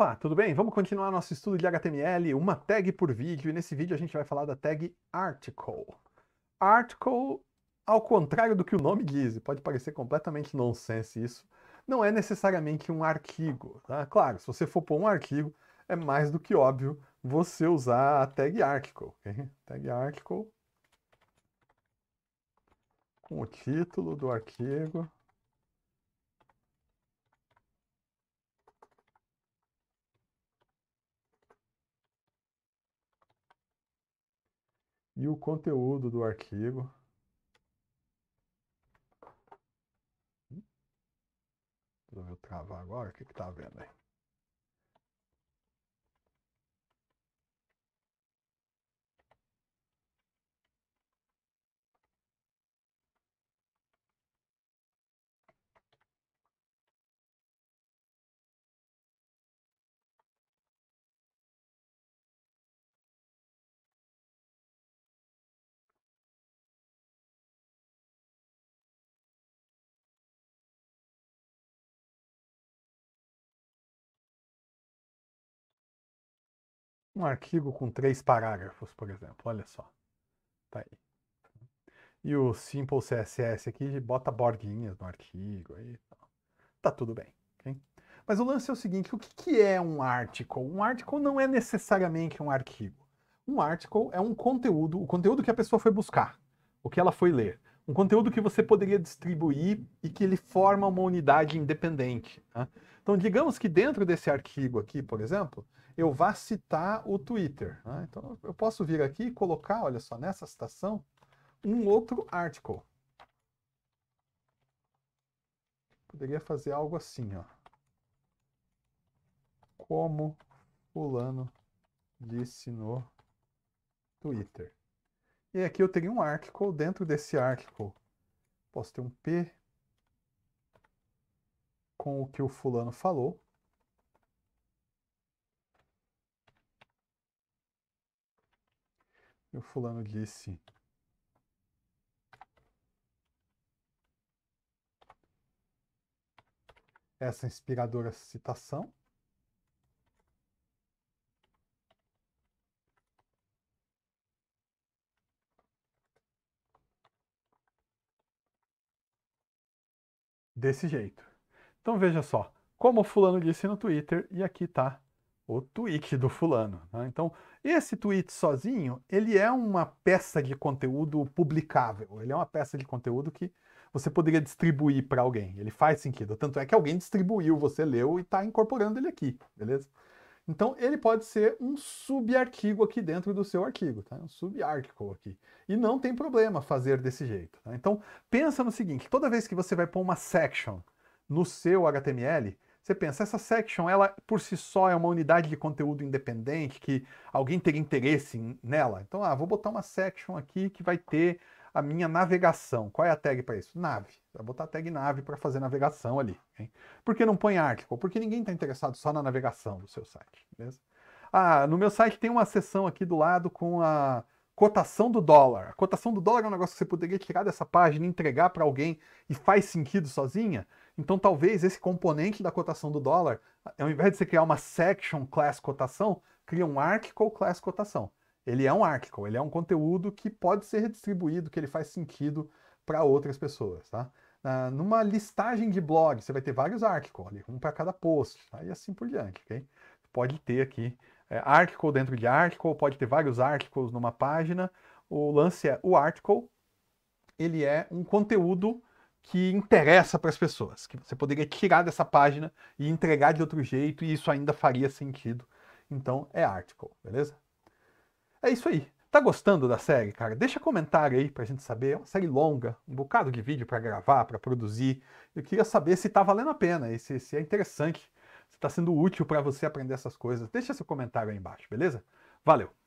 Opa, tudo bem? Vamos continuar nosso estudo de HTML, uma tag por vídeo, e nesse vídeo a gente vai falar da tag article. Article, ao contrário do que o nome diz, pode parecer completamente nonsense isso, não é necessariamente um artigo, tá? Claro, se você for pôr um artigo, é mais do que óbvio você usar a tag article, Tag article com o título do artigo e o conteúdo do arquivo. Hum? eu travar agora? O que está que tá vendo aí? um artigo com três parágrafos, por exemplo. Olha só. Tá aí. E o Simple CSS aqui bota bordinhas no artigo. Aí, tá tudo bem. Okay? Mas o lance é o seguinte: o que, que é um article? Um article não é necessariamente um artigo. Um article é um conteúdo, o conteúdo que a pessoa foi buscar, o que ela foi ler um conteúdo que você poderia distribuir e que ele forma uma unidade independente. Né? Então, digamos que dentro desse artigo aqui, por exemplo, eu vá citar o Twitter. Né? Então, eu posso vir aqui e colocar, olha só, nessa citação, um outro article. Poderia fazer algo assim, ó. Como fulano disse no Twitter. E aqui eu teria um article. Dentro desse article, posso ter um P com o que o fulano falou. E o fulano disse. Essa inspiradora citação. desse jeito. Então veja só, como o fulano disse no Twitter, e aqui está o tweet do fulano. Né? Então, esse tweet sozinho, ele é uma peça de conteúdo publicável, ele é uma peça de conteúdo que você poderia distribuir para alguém, ele faz sentido. Tanto é que alguém distribuiu, você leu e está incorporando ele aqui, beleza? Então, ele pode ser um subartigo aqui dentro do seu artigo, tá? um subarticle aqui. E não tem problema fazer desse jeito. Tá? Então, pensa no seguinte, toda vez que você vai pôr uma section no seu HTML, você pensa, essa section, ela por si só é uma unidade de conteúdo independente que alguém teria interesse nela. Então, ah, vou botar uma section aqui que vai ter a minha navegação. Qual é a tag para isso? Nave. Vai botar a tag nave para fazer navegação ali. Hein? Por que não põe article? Porque ninguém está interessado só na navegação do seu site. Beleza? Ah, no meu site tem uma seção aqui do lado com a cotação do dólar. A cotação do dólar é um negócio que você poderia tirar dessa página, entregar para alguém e faz sentido sozinha. Então, talvez esse componente da cotação do dólar, ao invés de você criar uma section class cotação, cria um article class cotação ele é um article, ele é um conteúdo que pode ser redistribuído, que ele faz sentido para outras pessoas, tá? numa listagem de blog, você vai ter vários articles, um para cada post, tá? e assim por diante, ok? Pode ter aqui é, article dentro de article, pode ter vários articles numa página. O lance é o article, ele é um conteúdo que interessa para as pessoas, que você poderia tirar dessa página e entregar de outro jeito, e isso ainda faria sentido. Então, é article, beleza? É isso aí. Tá gostando da série, cara? Deixa comentário aí pra gente saber. É uma série longa, um bocado de vídeo para gravar, para produzir. Eu queria saber se tá valendo a pena, e se, se é interessante, se tá sendo útil para você aprender essas coisas. Deixa seu comentário aí embaixo, beleza? Valeu!